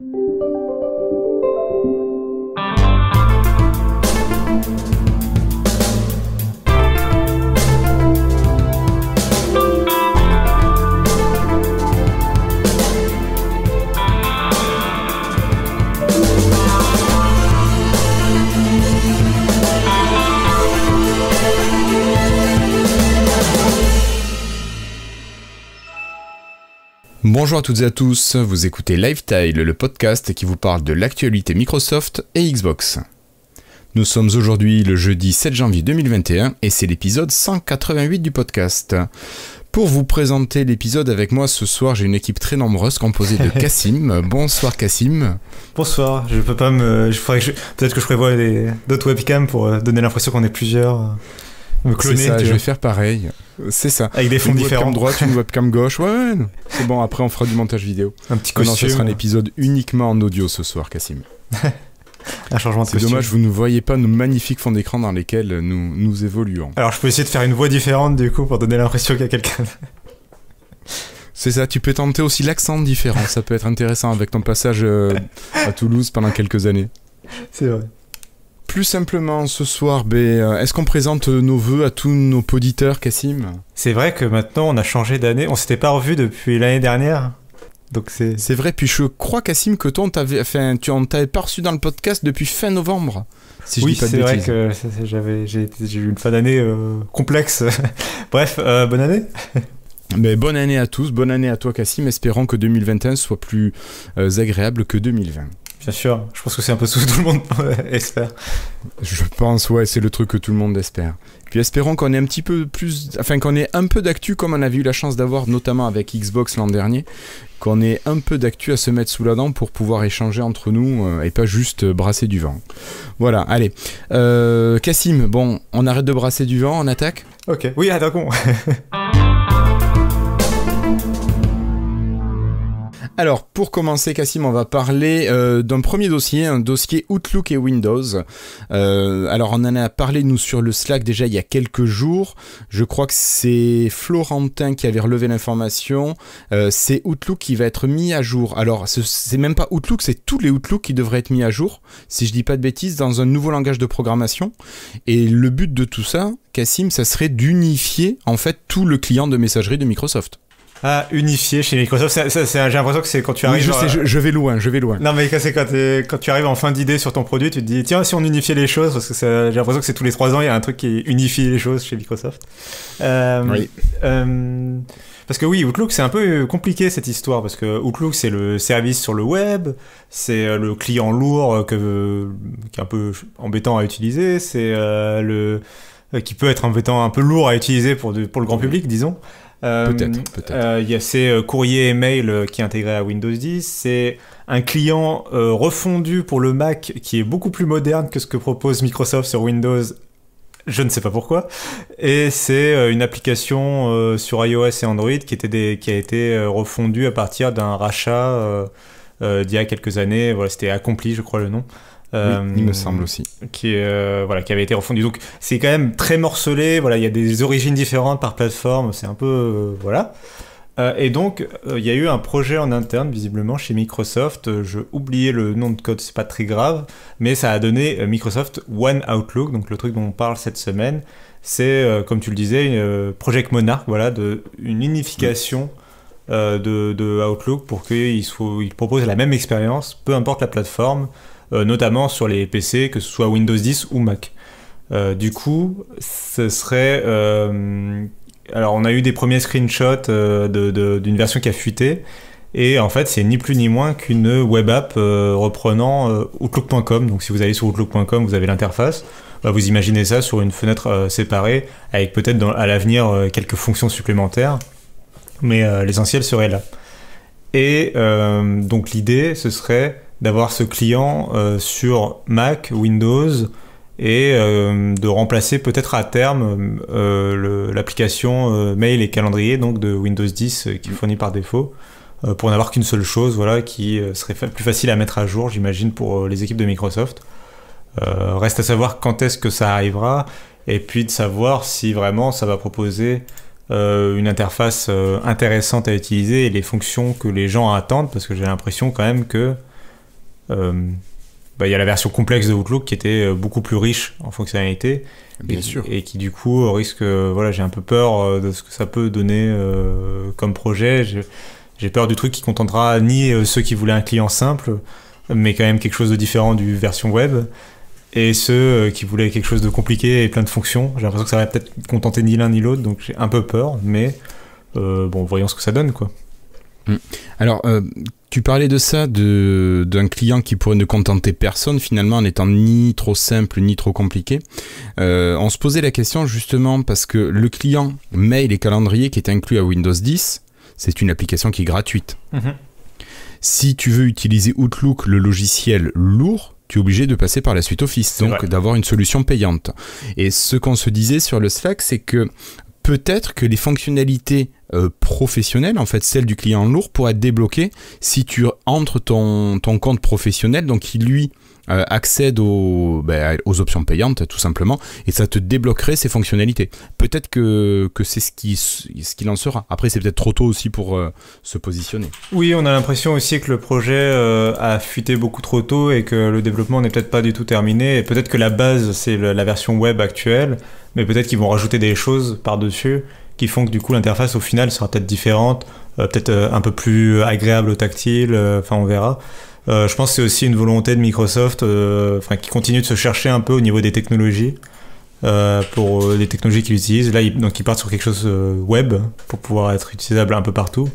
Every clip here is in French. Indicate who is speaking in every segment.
Speaker 1: you Bonjour à toutes et à tous, vous écoutez Lifetile, le podcast qui vous parle de l'actualité Microsoft et Xbox. Nous sommes aujourd'hui le jeudi 7 janvier 2021 et c'est l'épisode 188 du podcast. Pour vous présenter l'épisode avec moi ce soir, j'ai une équipe très nombreuse composée de Cassim. Bonsoir
Speaker 2: Cassim. Bonsoir, je peux pas me. Peut-être que je prévois les... d'autres webcams pour euh, donner l'impression qu'on est plusieurs. Me ça, je vais faire pareil. C'est ça. Avec des fonds différents.
Speaker 1: droite, une webcam gauche. Ouais, c'est bon. Après, on fera du montage vidéo. Un petit costume. Non, ce sera un épisode uniquement en audio ce soir, Cassim.
Speaker 2: un changement de C'est dommage, vous
Speaker 1: ne voyez pas nos magnifiques fonds d'écran dans lesquels nous, nous évoluons.
Speaker 2: Alors, je peux essayer de faire une voix différente du coup pour donner l'impression qu'il y a quelqu'un.
Speaker 1: C'est ça, tu peux tenter aussi l'accent différent, ça peut être intéressant avec ton passage euh, à Toulouse pendant quelques années. C'est vrai. Plus simplement, ce soir, euh, est-ce qu'on présente nos voeux à tous nos poditeurs, Cassim C'est vrai que maintenant, on a changé d'année. On s'était pas revu depuis l'année dernière. Donc c'est... vrai, puis je crois, Cassim, que toi, t'avait, tu, pas reçu dans le podcast depuis fin novembre. Si oui, c'est vrai que
Speaker 2: j'ai, eu une fin d'année euh, complexe. Bref, euh, bonne année
Speaker 1: Mais bonne année à tous, bonne année à toi Cassim, espérons que 2021 soit plus agréable que 2020. Bien sûr, je pense que c'est un peu ce que tout le monde espère. Je pense, ouais, c'est le truc que tout le monde espère. Puis espérons qu'on ait un petit peu plus, enfin qu'on ait un peu d'actu comme on avait eu la chance d'avoir notamment avec Xbox l'an dernier, qu'on ait un peu d'actu à se mettre sous la dent pour pouvoir échanger entre nous euh, et pas juste brasser du vent. Voilà, allez. Cassim, euh, bon, on arrête de brasser du vent, on attaque Ok, oui, attaquons Alors, pour commencer, Cassim, on va parler euh, d'un premier dossier, un dossier Outlook et Windows. Euh, alors, on en a parlé, nous, sur le Slack déjà il y a quelques jours. Je crois que c'est Florentin qui avait relevé l'information. Euh, c'est Outlook qui va être mis à jour. Alors, c'est même pas Outlook, c'est tous les Outlook qui devraient être mis à jour, si je dis pas de bêtises, dans un nouveau langage de programmation. Et le but de tout ça, Cassim, ça serait d'unifier, en fait, tout le client de messagerie de
Speaker 2: Microsoft à unifier chez Microsoft. J'ai l'impression que c'est quand tu arrives. Oui, je, sais, je, vais loin, je vais loin. Non, mais c'est euh, quand, tu arrives en fin d'idée sur ton produit, tu te dis tiens, si on unifiait les choses, parce que j'ai l'impression que c'est tous les trois ans, il y a un truc qui unifie les choses chez Microsoft. Euh, oui. Euh, parce que oui, Outlook, c'est un peu compliqué cette histoire, parce que Outlook, c'est le service sur le web, c'est le client lourd que, qui est un peu embêtant à utiliser, c'est le qui peut être embêtant, un peu lourd à utiliser pour le grand public, disons peut-être. Euh, Peut il euh, y a ces euh, courriers et mails qui est intégré à Windows 10. C'est un client refondu pour le Mac qui est beaucoup plus moderne que ce que propose Microsoft sur Windows je ne sais pas pourquoi. Et c'est une application sur iOS et Android qui, a été refondue à partir d'un rachat d'il y a quelques années. c'était Accompli, je crois le nom il me euh, semble aussi. Qui, euh, voilà, qui avait été refondu. Donc c'est quand même très morcelé. Voilà, il y a des origines différentes par plateforme. C'est un peu euh, voilà. et donc il y a eu un projet en interne visiblement chez Microsoft. Je oubliais le nom de code, c'est pas très grave, mais ça a donné Microsoft One Outlook. Donc le truc dont on parle cette semaine, c'est comme tu le disais, Project Monarch. Voilà, de une unification. Euh, de, Outlook pour qu'il il proposent la même expérience, peu importe la plateforme, euh, notamment sur les PC, que ce soit Windows 10 ou Mac. Euh, du coup, ce serait... alors on a eu des premiers screenshots d'une version qui a fuité. Et en fait, c'est ni plus ni moins qu'une web app reprenant Outlook.com. Donc, si vous allez sur Outlook.com, vous avez l'interface. Bah, vous imaginez ça sur une fenêtre séparée, avec peut-être à l'avenir quelques fonctions supplémentaires mais euh, l'essentiel serait là. Et euh, donc l'idée, ce serait d'avoir ce client euh, sur Mac, Windows, et de remplacer peut-être à terme l'application mail et calendrier donc de Windows 10 qui est fournie par défaut, pour n'avoir qu'une seule chose voilà, qui serait plus facile à mettre à jour, j'imagine, pour les équipes de Microsoft. reste à savoir quand est-ce que ça arrivera, et puis de savoir si vraiment ça va proposer euh, une interface euh, intéressante à utiliser et les fonctions que les gens attendent, parce que j'ai l'impression quand même que euh, bah, il y a la version complexe de Outlook qui était beaucoup plus riche en fonctionnalités. Bien et, sûr. et, qui du coup risque, voilà, j'ai un peu peur de ce que ça peut donner comme projet. J'ai peur du truc qui contentera ni ceux qui voulaient un client simple, mais quand même quelque chose de différent du version web et ceux euh, qui voulaient quelque chose de compliqué et plein de fonctions. J'ai l'impression que ça va peut-être contenter ni l'un ni l'autre, donc j'ai un peu peur, mais euh, bon, voyons ce que ça donne, quoi.
Speaker 1: Hmm. Alors, euh, tu parlais de ça, d'un client qui pourrait ne contenter personne finalement en n'étant ni trop simple ni trop compliqué. on se posait la question justement parce que le client mail et calendrier qui est inclus à Windows 10, c'est une application qui est gratuite. Mm-hmm. Si tu veux utiliser Outlook, le logiciel lourd, obligé de passer par la suite Office, donc d'avoir une solution payante. Et ce qu'on se disait sur le Slack, c'est que peut-être que les fonctionnalités euh, professionnelles, en fait celles du client lourd, pourraient être débloquées si tu entres ton, ton compte professionnel, donc qui lui euh, accède aux, ben, aux, options payantes tout simplement et ça te débloquerait ces fonctionnalités. Peut-être que, que c'est ce qui ce qu'il en sera. Après c'est peut-être trop tôt aussi pour euh, se positionner.
Speaker 2: Oui, on a l'impression aussi que le projet euh, a fuité beaucoup trop tôt et que le développement n'est peut-être pas du tout terminé et peut-être que la base c'est la version web actuelle mais peut-être qu'ils vont rajouter des choses par-dessus qui font que du coup l'interface au final sera peut-être différente, peut-être un peu plus agréable au tactile, enfin on verra. Euh, je pense que c'est aussi une volonté de Microsoft, euh, enfin qui continue de se chercher un peu au niveau des technologies. Euh, pour les technologies qu'ils utilisent. Là, ils, donc ils partent sur quelque chose web pour pouvoir être utilisable un peu partout.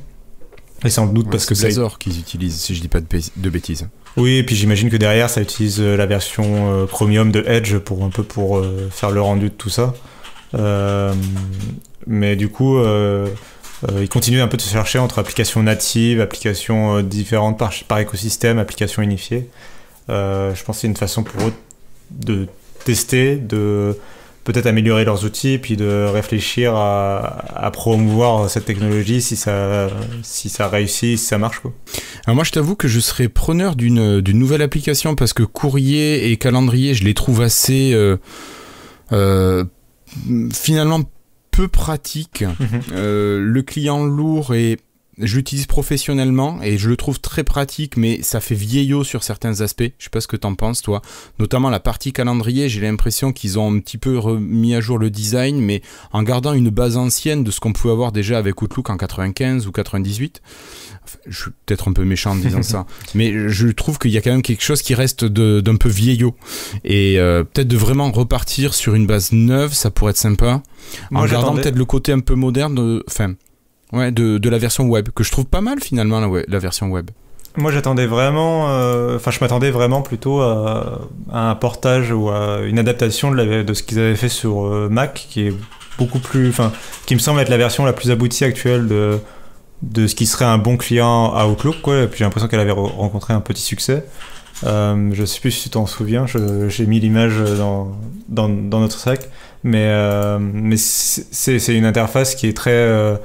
Speaker 2: Et sans doute parce que c'est Blazor
Speaker 1: qu'ils utilisent, si je dis pas de, bêtises.
Speaker 2: Oui, et puis j'imagine que derrière, ça utilise la version Chromium de Edge pour un peu pour faire le rendu de tout ça. mais du coup, euh, ils continuent un peu de se chercher entre applications natives, applications euh, différentes par, par, écosystème, applications unifiées. Euh, je pense que c'est une façon pour eux de tester, de peut-être améliorer leurs outils, puis de réfléchir à, promouvoir cette technologie si ça, si ça réussit, si ça marche. Quoi. Alors moi, je t'avoue que je serais preneur
Speaker 1: d'une nouvelle application parce que courrier et calendrier, je les trouve assez finalement peu pratique. Mhm. Euh, le client lourd est je l'utilise professionnellement et je le trouve très pratique, mais ça fait vieillot sur certains aspects. Je sais pas ce que t'en penses, toi. Notamment la partie calendrier, j'ai l'impression qu'ils ont un petit peu remis à jour le design, mais en gardant une base ancienne de ce qu'on pouvait avoir déjà avec Outlook en 95 ou 98. je suis peut-être un peu méchant en disant ça, mais je trouve qu'il y a quand même quelque chose qui reste d'un peu vieillot. Et euh, peut-être de vraiment repartir sur une base neuve, ça pourrait être sympa. en gardant peut-être le côté un peu moderne, euh, enfin, Ouais, de, de, la version web, que je trouve pas mal finalement, la, la version web.
Speaker 2: Moi, j'attendais vraiment, euh, enfin, je m'attendais vraiment plutôt à, un portage ou à une adaptation de, de ce qu'ils avaient fait sur euh, Mac, qui est beaucoup plus, enfin, qui me semble être la version la plus aboutie actuelle de, de ce qui serait un bon client à Outlook, quoi. Et puis j'ai l'impression qu'elle avait rencontré un petit succès. Euh, je sais plus si tu t'en souviens, j'ai mis l'image dans, dans, dans, notre sac, mais, euh, mais c'est une interface qui est très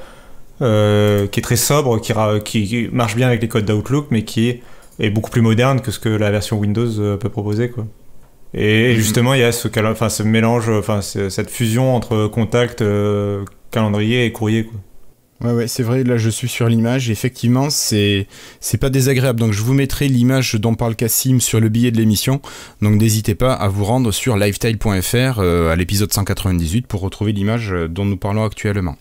Speaker 2: euh, qui est très sobre, qui, marche bien avec les codes d'Outlook, mais qui est, est, beaucoup plus moderne que ce que la version Windows euh, peut proposer. Quoi. Et, mhm. justement, il y a ce, ce mélange, enfin, cette fusion entre contact, euh, calendrier et courrier. Quoi. Ouais,
Speaker 1: c'est vrai, là je suis sur l'image, effectivement, c'est pas désagréable. Donc je vous mettrai l'image dont parle Cassim sur le billet de l'émission. Donc n'hésitez pas à vous rendre sur lifetile.fr à l'épisode 198 pour retrouver l'image dont nous parlons actuellement.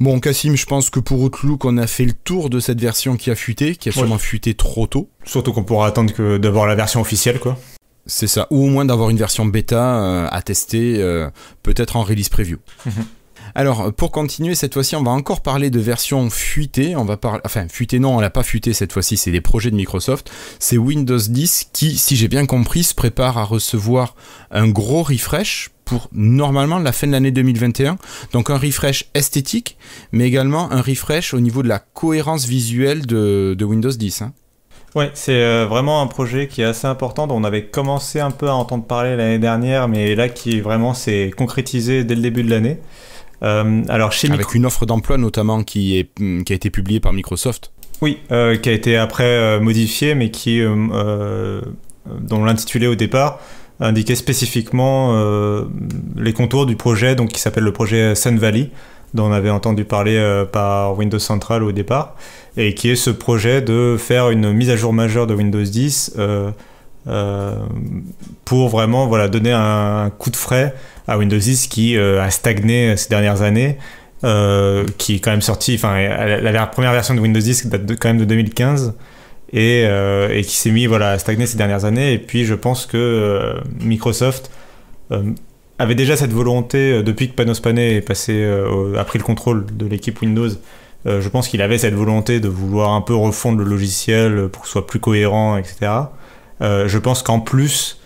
Speaker 1: Bon, Cassim, je pense que pour Outlook, on a fait le tour de cette version qui a fuité, qui a sûrement fuité trop tôt. Surtout qu'on pourra attendre que d'avoir la version officielle, quoi. C'est ça, ou au moins d'avoir une version bêta euh, à tester, euh, peut-être en release preview. Mhm. Alors, pour continuer, cette fois-ci, on va encore parler de version fuitée. On va parler, enfin, fuitée, non, on l'a pas fuitée cette fois-ci, c'est des projets de Microsoft. C'est Windows 10 qui, si j'ai bien compris, se prépare à recevoir un gros refresh pour normalement la fin de l'année 2021. Donc un refresh esthétique, mais également un refresh au niveau de la cohérence visuelle de, Windows 10. Hein.
Speaker 2: Oui, c'est euh, vraiment un projet qui est assez important, dont on avait commencé un peu à entendre parler l'année dernière, mais là qui vraiment s'est concrétisé dès le début de l'année. Euh, alors chez Avec une offre d'emploi notamment qui, est, hmm, qui a été publiée par Microsoft. Oui, euh, qui a été après modifiée, mais qui, euh, dont l'intitulé au départ indiquer spécifiquement euh, les contours du projet donc, qui s'appelle le projet Sun Valley, dont on avait entendu parler euh, par Windows Central au départ, et qui est ce projet de faire une mise à jour majeure de Windows 10 euh, pour vraiment voilà, donner un, coup de frais à Windows 10 qui a stagné ces dernières années. qui est quand même sorti, enfin, la, première version de Windows 10 date quand même de 2015, et, euh, et qui s'est mis voilà, à stagner ces dernières années. Et puis je pense que euh, Microsoft euh, avait déjà cette volonté, depuis que Panos Pané est passé, a pris le contrôle de l'équipe Windows, je pense qu'il avait cette volonté de vouloir un peu refondre le logiciel pour que soit plus cohérent, etc. je pense qu'en plus,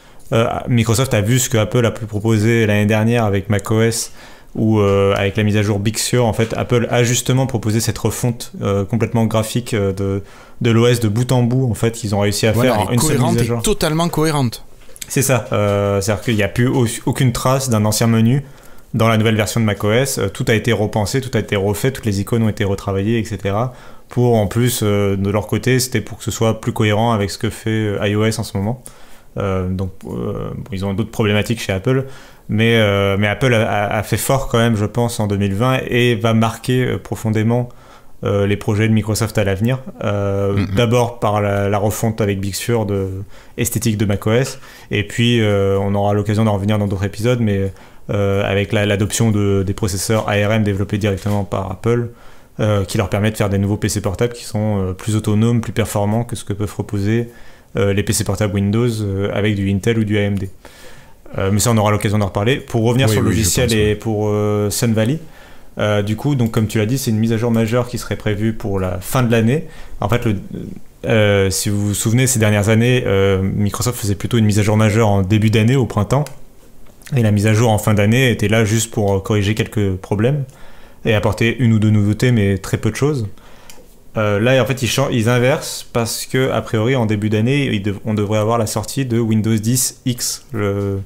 Speaker 2: Microsoft a vu ce que Apple a pu proposer l'année dernière avec macOS où euh, avec la mise à jour Big Sur, en fait, Apple a justement proposé cette refonte euh, complètement graphique euh, de, de l'OS de bout en bout. En fait, qu'ils ont réussi à faire une seule totalement cohérente. C'est ça. C'est-à-dire qu'il n'y a plus aucune trace d'un ancien menu dans la nouvelle version de macOS. tout a été repensé, tout a été refait, toutes les icônes ont été retravaillées, etc. Pour en plus, de leur côté, c'était pour que ce soit plus cohérent avec ce que fait iOS en ce moment. donc ils ont d'autres problématiques chez Apple, euh, mais, Apple a, fait fort quand même, je pense, en 2020 et va marquer euh, profondément euh, les projets de Microsoft à l'avenir. Mm-hmm. D'abord par la, refonte avec Big Sur de esthétique de macOS, et puis on aura l'occasion d'en revenir dans d'autres épisodes, mais avec l'adoption de, des processeurs ARM développés directement par Apple, qui leur permettent de faire des nouveaux PC portables qui sont plus autonomes, plus performants que ce que peuvent proposer les PC portables Windows avec du Intel ou du AMD. Euh, mais ça, on aura l'occasion d'en reparler. Pour revenir sur le logiciel et pour euh, Sun Valley, euh, du coup, donc comme tu l'as dit, c'est une mise à jour majeure qui serait prévue pour la fin de l'année. En fait, le, si vous vous souvenez, ces dernières années, Microsoft faisait plutôt une mise à jour majeure en début d'année, au printemps. Et la mise à jour en fin d'année était là juste pour corriger quelques problèmes et apporter une ou deux nouveautés, mais très peu de choses. là, en fait, ils, inversent parce que, a priori, en début d'année, on devrait avoir la sortie de Windows 10 X, le,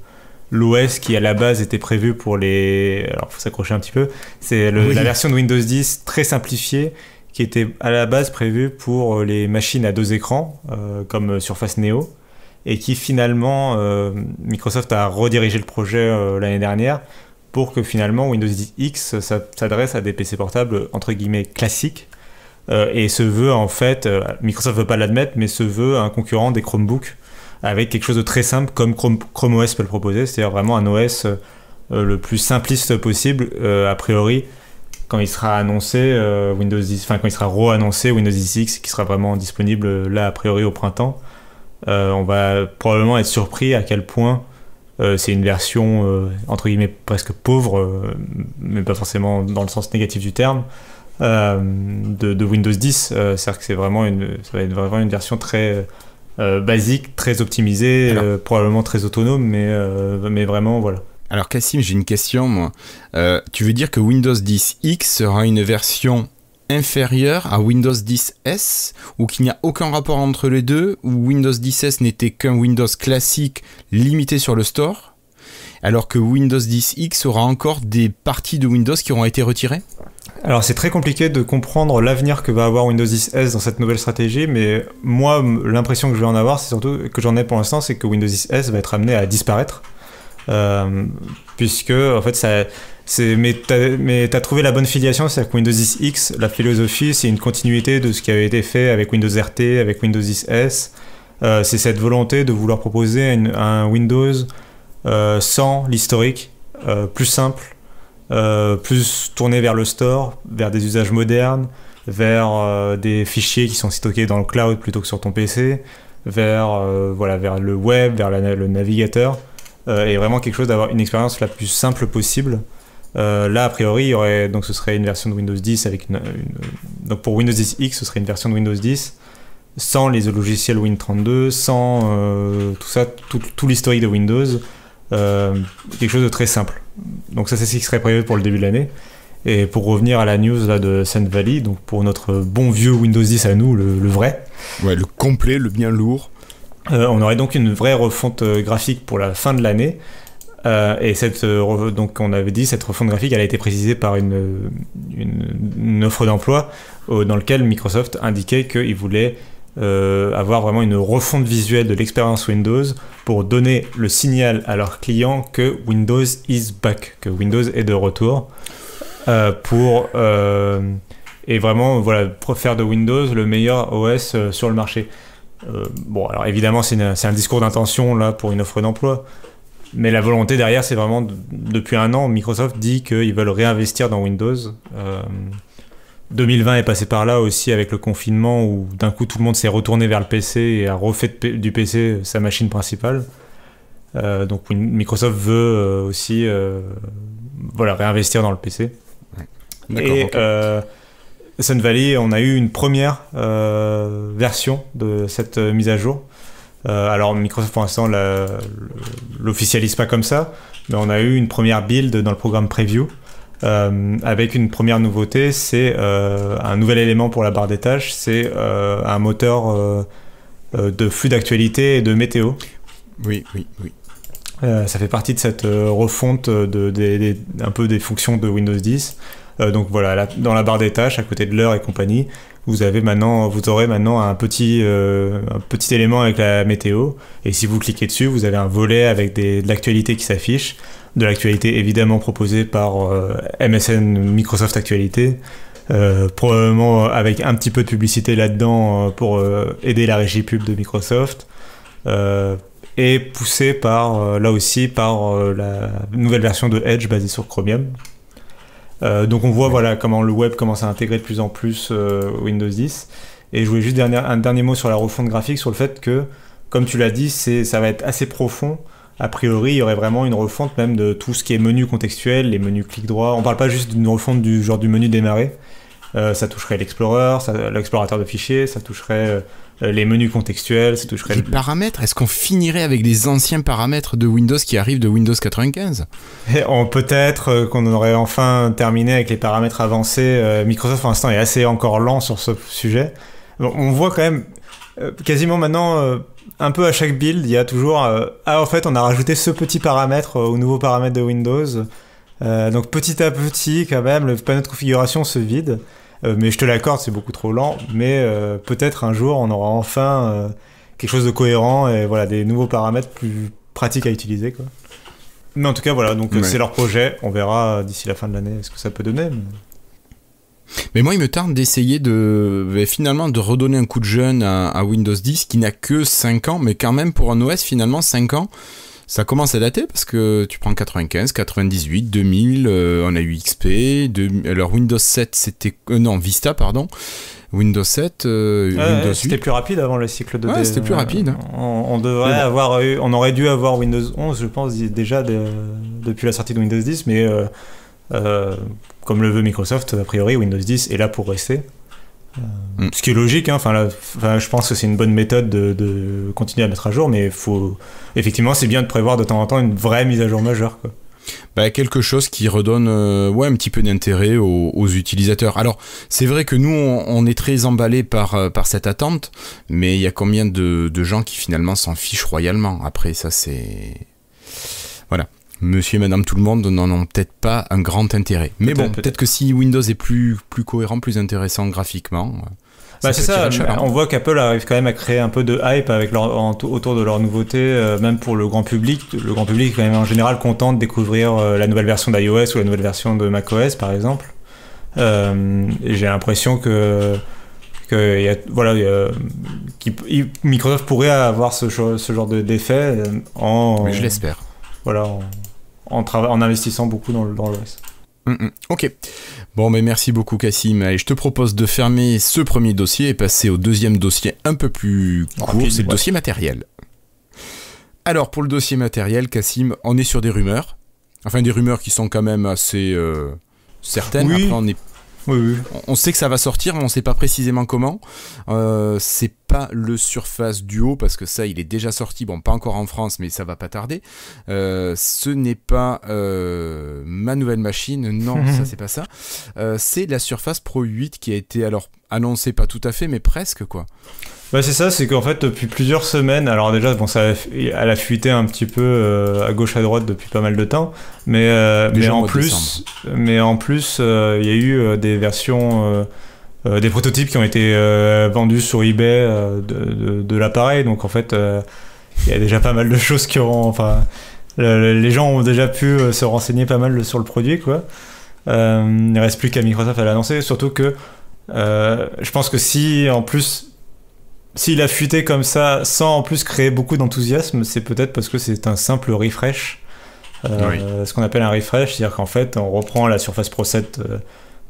Speaker 2: l'OS qui à la base était prévu pour les. Alors faut s'accrocher un petit peu. C'est la version de Windows 10 très simplifiée qui était à la base prévue pour les machines à deux écrans euh, comme Surface Neo et qui finalement euh, Microsoft a redirigé le projet euh, l'année dernière pour que finalement Windows 10 X s'adresse à des PC portables entre guillemets classiques et se veut en fait Microsoft veut pas l'admettre mais se veut un concurrent des Chromebooks avec quelque chose de très simple comme Chrome, OS peut le proposer, c'est-à-dire vraiment un OS euh, euh, le plus simpliste possible, euh, a priori, quand il sera annoncé, Windows 10, enfin quand il sera re-annoncé Windows 10 qui sera vraiment disponible là a priori au printemps, on va probablement être surpris à quel point c'est une version entre guillemets presque pauvre, mais pas forcément dans le sens négatif du terme, de, de, Windows 10. C'est-à-dire que c'est vraiment une, ça va être vraiment une version très euh, basique, très optimisé, euh, probablement très autonome, euh, mais, vraiment, voilà.
Speaker 1: Alors Cassim, j'ai une question, moi. tu veux dire que Windows 10 X sera une version inférieure à Windows 10 S ou qu'il n'y a aucun rapport entre les deux ou Windows 10 S n'était qu'un Windows classique limité sur le store alors que
Speaker 2: Windows 10 X aura encore des parties de Windows qui auront été retirées alors c'est très compliqué de comprendre l'avenir que va avoir Windows 10 S dans cette nouvelle stratégie, mais moi l'impression que je vais en avoir, c'est surtout que j'en ai pour l'instant, c'est que Windows 10 S va être amené à disparaître, euh, puisque en fait ça, c'est mais t'as as trouvé la bonne filiation, c'est-à-dire que Windows 10 X, la philosophie, c'est une continuité de ce qui avait été fait avec Windows RT, avec Windows 10 S. Euh, c'est cette volonté de vouloir proposer un Windows euh, sans l'historique, plus simple euh, plus tourné vers le store, vers des usages modernes, vers euh, des fichiers qui sont stockés dans le cloud plutôt que sur ton PC, vers, euh, voilà, vers le web, vers le navigateur, et vraiment quelque chose d'avoir une expérience la plus simple possible. là, a priori, il y aurait, donc ce serait une version de Windows 10 avec une, donc pour Windows 10 X, ce serait une version de Windows 10 sans les logiciels Win32, sans tout ça, tout, tout l'historique de Windows, quelque chose de très simple. Donc ça c'est ce qui serait prévu pour le début de l'année. Et pour revenir à la news là, de Sand Valley, donc pour notre bon vieux Windows 10 à nous, le, vrai. Ouais, le complet, le bien lourd. Euh, on aurait donc une vraie refonte euh, graphique pour la fin de l'année. Euh, et cette, donc on avait dit, cette refonte graphique, elle a été précisée par une, une, une offre d'emploi dans laquelle Microsoft indiquait qu'il voulait euh, avoir vraiment une refonte visuelle de l'expérience Windows pour donner le signal à leurs clients que Windows is back, que Windows est de retour, euh, pour euh, et vraiment voilà faire de Windows le meilleur OS sur le marché. bon, alors évidemment c'est un discours d'intention là pour une offre d'emploi. Mais la volonté derrière, c'est vraiment, depuis un an, Microsoft dit qu'ils veulent réinvestir dans Windows 2020 est passé par là aussi avec le confinement où d'un coup tout le monde s'est retourné vers le PC et a refait du PC euh, sa machine principale. Euh, donc Microsoft veut euh, aussi voilà, réinvestir dans le PC. Et Sun Valley, on a eu une première version de cette mise à jour. alors Microsoft pour l'instant l'officialise pas comme ça, mais on a eu une première build dans le programme Preview euh, avec une première nouveauté, c'est euh, un nouvel élément pour la barre des tâches, c'est euh, un moteur de flux d'actualité et de météo. Oui, oui, oui. ça fait partie de cette refonte de, un peu des fonctions de Windows 10. donc voilà, dans la barre des tâches, à côté de l'heure et compagnie, vous avez maintenant, vous aurez maintenant un petit, un petit élément avec la météo. Et si vous cliquez dessus, vous avez un volet avec des, de l'actualité qui s'affiche de l'actualité évidemment proposée par euh, MSN Microsoft Actualité. Euh, probablement avec un petit peu de publicité là-dedans euh, pour aider la régie pub de Microsoft. et poussée par, là aussi, par la nouvelle version de Edge basée sur Chromium. donc on voit voilà comment le web commence à intégrer de plus en plus Windows 10. Et je voulais juste un dernier mot sur la refonte graphique, sur le fait que, comme tu l'as dit, ça va être assez profond a priori, il y aurait vraiment une refonte même de tout ce qui est menu contextuel, les menus clic droit. On ne parle pas juste d'une refonte du genre du menu démarrer. Euh, ça toucherait l'explorer, l'explorateur de fichiers, ça toucherait euh, les menus contextuels, ça toucherait... Les
Speaker 1: paramètres, est-ce qu'on finirait avec les anciens paramètres de Windows qui arrivent de Windows 95
Speaker 2: Peut-être euh, qu'on aurait enfin terminé avec les paramètres avancés. Microsoft, pour l'instant, est assez encore lent sur ce sujet. on voit quand même quasiment maintenant un peu à chaque build, il y a toujours euh, ah en fait on a rajouté ce petit paramètre euh, au nouveau paramètre de Windows. Euh, donc petit à petit quand même le panneau de configuration se vide. mais je te l'accorde, c'est beaucoup trop lent. Mais peut-être un jour on aura enfin quelque chose de cohérent et voilà des nouveaux paramètres plus pratiques à utiliser Mais en tout cas voilà donc c'est leur projet. On verra d'ici la fin de l'année ce que ça peut donner. Mais moi, il
Speaker 1: me tarde d'essayer de finalement de redonner un coup de jeune à, Windows 10 qui n'a que 5 ans, mais quand même pour un OS finalement 5 ans. Ça commence à dater parce que tu prends 95, 98, 2000, on a eu XP, alors Windows 7 c'était euh, non
Speaker 2: Vista pardon, Windows 7, euh, C'était plus rapide avant le cycle de. Ouais, c'était plus euh, rapide. On, devrait avoir, eu, on aurait dû avoir Windows 11 je pense déjà depuis la sortie de Windows 10, mais euh, comme le veut Microsoft, a priori, Windows 10 est là pour rester. Euh, mm. Ce qui est logique, hein, enfin, je pense que c'est une bonne méthode de, continuer à mettre à jour, mais faut... effectivement, c'est bien de prévoir de temps en temps une vraie mise à jour majeure.
Speaker 1: Bah, quelque chose qui redonne euh, ouais, un petit peu d'intérêt aux, utilisateurs. Alors, c'est vrai que nous, on, est très emballés par, par cette attente, mais il y a combien de, de gens qui finalement s'en fichent royalement Après, ça, c'est. Voilà monsieur et madame tout le monde n'en ont peut-être pas un grand intérêt. Mais bon, peut-être que si Windows est plus, plus cohérent, plus intéressant graphiquement. Euh,
Speaker 2: bah c'est ça, on voit qu'Apple arrive quand même à créer un peu de hype avec leur, autour de leurs nouveautés, euh, même pour le grand public. Le grand public est quand même en général content de découvrir euh, la nouvelle version d'iOS ou la nouvelle version de macOS par exemple. Euh, J'ai l'impression que voilà, Microsoft pourrait avoir ce, genre d'effet en. Mais je l'espère. Voilà en, en investissant beaucoup dans, dans reste.
Speaker 1: Mm, mm. ok. Bon, mais merci beaucoup, Cassim. Allez, je te propose de fermer ce premier dossier et passer au deuxième dossier un peu plus court, c'est le dossier matériel. Alors, pour le dossier matériel, Cassim, on est sur des rumeurs. Enfin, des rumeurs qui sont quand même assez euh, certaines. Après, on est oui, oui. On sait que ça va sortir, mais on sait pas précisément comment. Euh, c'est pas le Surface Duo parce que ça, il est déjà sorti. Bon, pas encore en France, mais ça va pas tarder. Euh, ce n'est pas euh, ma nouvelle machine. Non, ça c'est pas ça. Euh, c'est la Surface Pro 8 qui a été alors annoncée pas tout à fait, mais presque quoi. Bah
Speaker 2: c'est ça, c'est qu'en fait depuis plusieurs semaines, alors déjà bon ça elle a fuité un petit peu euh, à gauche à droite depuis pas mal de temps, mais, euh, mais, en, plus, mais en plus il y a eu euh, des versions des prototypes qui ont été vendus sur eBay de, de, l'appareil, donc en fait il y a déjà pas mal de choses qui auront enfin les gens ont déjà pu se renseigner pas mal sur le produit quoi. il reste plus qu'à Microsoft à l'annoncer, surtout que je pense que si en plus s'il a fuité comme ça, sans en plus créer beaucoup d'enthousiasme, c'est peut-être parce que c'est un simple refresh. Euh, ce qu'on appelle un refresh, c'est-à-dire qu'en fait, on reprend la Surface Pro 7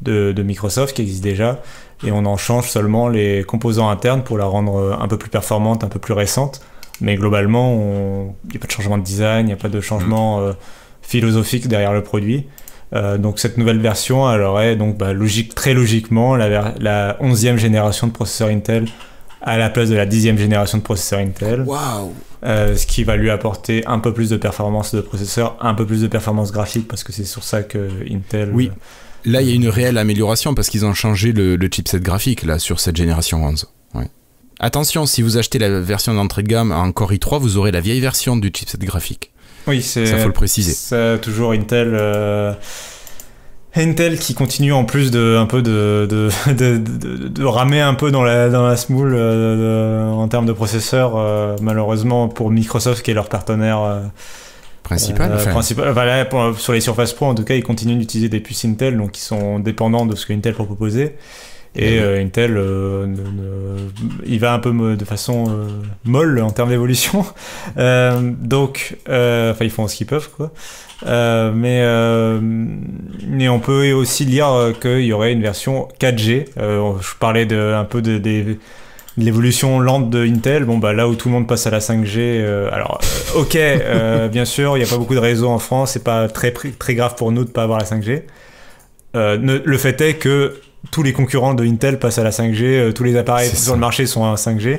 Speaker 2: euh, de, Microsoft qui existe déjà et on en change seulement les composants internes pour la rendre euh, un peu plus performante, un peu plus récente. Mais globalement, il n'y a pas de changement de design, il n'y a pas de changement mm. philosophique derrière le produit. donc cette nouvelle version, elle aurait donc bah, logique, très logiquement la, la 11e génération de processeurs Intel à la place de la dixième génération de processeurs Intel. Waouh. Euh, ce qui va lui apporter un peu plus de performance de processeur, un peu plus de performance graphique, parce que c'est sur ça que Intel. Oui. Euh, là, il y a une réelle amélioration parce qu'ils ont changé le,
Speaker 1: chipset graphique là sur cette génération 11. Ouais. Attention, si vous achetez la version d'entrée de gamme en Core i3, vous aurez la vieille version du chipset graphique. Oui, c'est. Ça faut le préciser.
Speaker 2: C'est toujours Intel. Euh, Intel qui continue en plus de un peu de, de, de, de, ramer un peu dans la, dans la smoule euh, en termes de processeurs, euh, malheureusement pour Microsoft qui est leur partenaire euh, principal. sur les surfaces Pro en tout cas, ils continuent d'utiliser des puces Intel, donc ils sont dépendants de ce que Intel peut proposer. Et euh, Intel, euh, il va un peu de façon euh, molle en termes d'évolution. donc, enfin, ils font ce qu'ils peuvent, quoi. mais, mais on peut aussi dire qu'il y aurait une version 4G. je parlais de, un peu de, l'évolution lente de Intel. Bon, bah là où tout le monde passe à la 5G, alors, ok, bien sûr, il n'y a pas beaucoup de réseaux en France, c'est pas très, très grave pour nous de pas avoir la 5G. le fait est que tous les concurrents de Intel passent à la 5G, euh, tous les appareils sur le marché sont à 5G.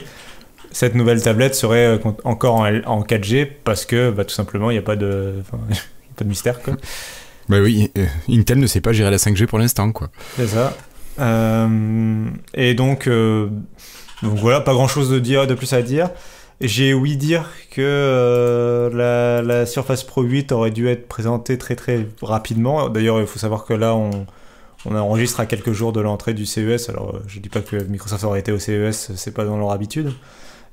Speaker 2: Cette nouvelle tablette serait euh, encore en, 4G parce que bah, tout simplement il n'y a pas de, pas de mystère. Quoi. Bah oui, euh, Intel ne sait pas gérer la 5G pour l'instant. quoi. C'est ça. et donc, voilà, pas grand chose de, dire, de plus à dire. J'ai ouï dire que la, la, Surface Pro 8 aurait dû être présentée très très rapidement. D'ailleurs, il faut savoir que là, on, on enregistre à quelques jours de l'entrée du CES. Alors, euh, je dis pas que Microsoft aurait été au CES, c'est pas dans leur habitude.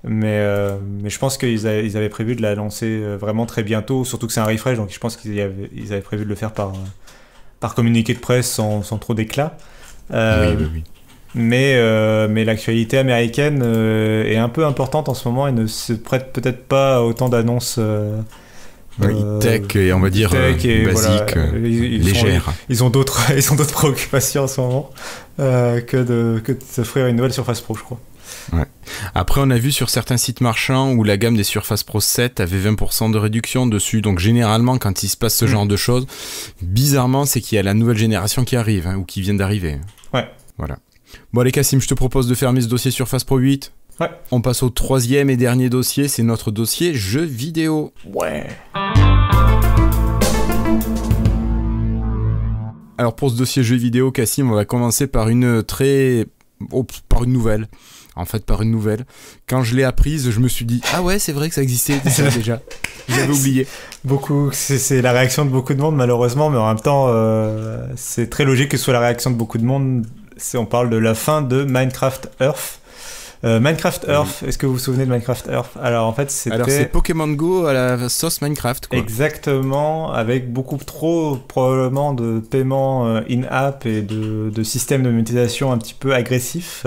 Speaker 2: Mais, euh, mais je pense qu'ils avaient prévu de la lancer euh, vraiment très bientôt, surtout que c'est un refresh, donc je pense qu'ils avaient, prévu de le faire par, par communiqué de presse sans, trop d'éclat. Mais, mais l'actualité américaine est un peu importante en ce moment et ne se prête peut-être pas autant d'annonces. Euh, tech et on va dire euh, basique, euh, ils, légère. ils ont d'autres, ils ont d'autres préoccupations en ce moment que de que de s'offrir une nouvelle Surface Pro, je crois. Après, on a vu sur certains
Speaker 1: sites marchands où la gamme des Surface Pro 7 avait 20% de réduction dessus. Donc, généralement, quand il se passe ce mm. genre de choses, bizarrement, c'est qu'il y a la nouvelle génération qui arrive hein, ou qui vient d'arriver. Ouais. Voilà. Bon, allez, Cassim, je te propose de fermer ce dossier Surface Pro 8. Ouais. On passe au troisième et dernier dossier. C'est notre dossier jeux vidéo. Ouais. Alors pour ce dossier jeux vidéo, Cassim, on va commencer par une très... Oh, par une nouvelle. En fait, par une nouvelle. Quand je l'ai apprise, je me suis dit Ah
Speaker 2: ouais, c'est vrai que ça existait déjà. J'avais oublié. Beaucoup, c'est la réaction de beaucoup de monde, malheureusement, mais en même temps, euh, c'est très logique que ce soit la réaction de beaucoup de monde. On parle de la fin de Minecraft Earth euh, Minecraft Earth, est-ce que vous vous souvenez de Minecraft Earth Alors en fait, c'était. Alors c'est Pokémon Go à la sauce Minecraft, quoi. Exactement, avec beaucoup trop probablement de paiements euh, in-app et de, de systèmes de monétisation un petit peu agressifs.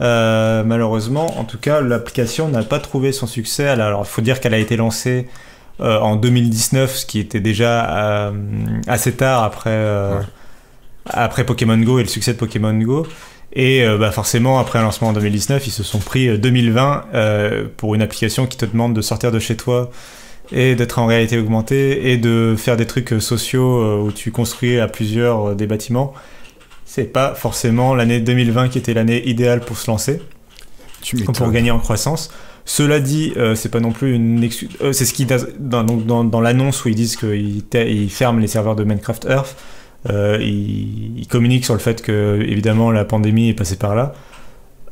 Speaker 2: Euh, malheureusement, en tout cas, l'application n'a pas trouvé son succès. Alors, il faut dire qu'elle a été lancée en 2019, ce qui était déjà assez tard après, après Pokémon Go et le succès de Pokémon Go. Et euh, bah, forcément, après un lancement en 2019, ils se sont pris 2020 euh, euh, pour une application qui te demande de sortir de chez toi et d'être en réalité augmentée et de faire des trucs sociaux où tu construis à plusieurs des bâtiments. C'est pas forcément l'année 2020 qui était l'année idéale pour se lancer, tu pour gagner en croissance. Cela dit, c'est pas non plus une excuse. c'est ce qui dans, dans l'annonce où ils disent qu'ils ferment les serveurs de Minecraft Earth. Euh, il, communique sur le fait que, évidemment, la pandémie est passée par là.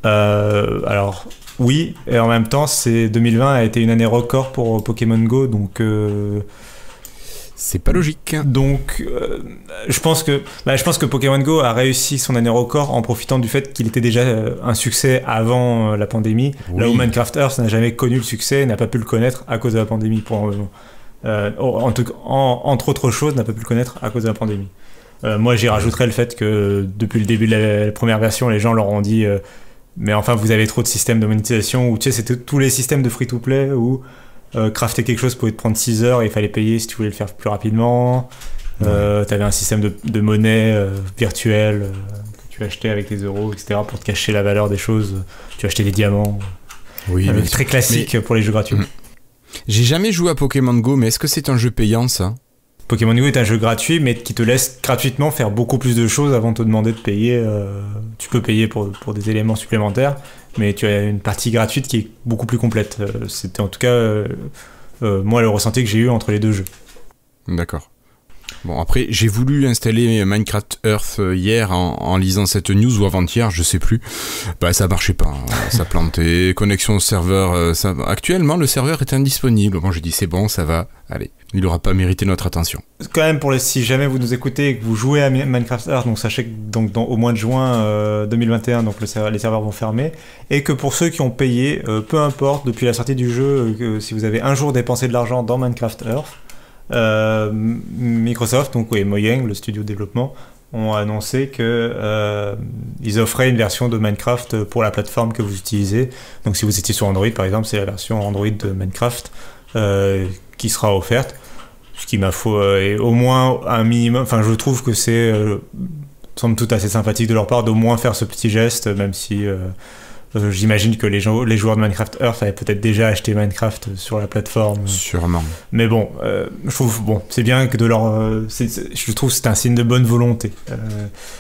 Speaker 2: Euh, alors, oui, et en même temps, c'est 2020 a été une année record pour Pokémon Go, donc. Euh, c'est pas logique. Donc, je pense que, bah, je pense que Pokémon Go a réussi son année record en profitant du fait qu'il était déjà un succès avant la pandémie. Là où Minecraft Earth n'a jamais connu le succès, n'a pas pu le connaître à cause de la pandémie pour. en tout, entre autres choses, n'a pas pu le connaître à cause de la pandémie. Euh, moi, j'y rajouterais le fait que depuis le début de la, première version, les gens leur ont dit euh, Mais enfin, vous avez trop de systèmes de monétisation, ou tu sais, c'était tous les systèmes de free-to-play où euh, crafter quelque chose pouvait te prendre 6 heures et il fallait payer si tu voulais le faire plus rapidement. T'avais un système de, monnaie virtuelle que tu achetais avec des euros, etc., pour te cacher la valeur des choses. Tu achetais des diamants. Oui, très classique pour les jeux gratuits. Mm. J'ai jamais joué à Pokémon Go, mais est-ce que c'est un jeu payant ça Pokémon Go est un jeu gratuit, mais qui te laisse gratuitement faire beaucoup plus de choses avant de te demander de payer. Euh, tu peux payer pour, pour, des éléments supplémentaires, mais tu as une partie gratuite qui est beaucoup plus complète. Euh, c'était en tout cas, euh, moi, le ressenti que j'ai eu entre les deux jeux.
Speaker 1: D'accord. Bon, après, j'ai voulu installer Minecraft Earth euh, hier en, lisant cette news ou avant-hier, je sais plus. Bah, ça marchait pas. Hein. ça plantait. Connexion au serveur. Euh, Actuellement, le serveur est indisponible. Bon, j'ai dit, c'est bon, ça va. Allez, il n'aura pas mérité notre attention.
Speaker 2: Quand même, pour les, si jamais vous nous écoutez et que vous jouez à Minecraft Earth, donc sachez que donc au mois de juin 2021, euh, donc les serveurs vont fermer. Et que pour ceux qui ont payé, peu importe, depuis la sortie du jeu, si vous avez un jour dépensé de l'argent dans Minecraft Earth, euh, Microsoft, donc, et Mojang, le studio de développement, ont annoncé qu'ils euh, offraient une version de Minecraft pour la plateforme que vous utilisez. Donc si vous étiez sur Android par exemple, c'est la version Android de Minecraft euh, qui sera offerte. Ce qui m'a faux au moins un minimum. Enfin, je trouve que c'est semble tout assez sympathique de leur part d'au moins faire ce petit geste, même si euh, j'imagine que les, gens, les joueurs de Minecraft Earth avaient peut-être déjà acheté Minecraft sur la plateforme. Sûrement. Mais bon, euh, je trouve bon, c'est bien que de leur, euh, je trouve c'est un signe de bonne volonté.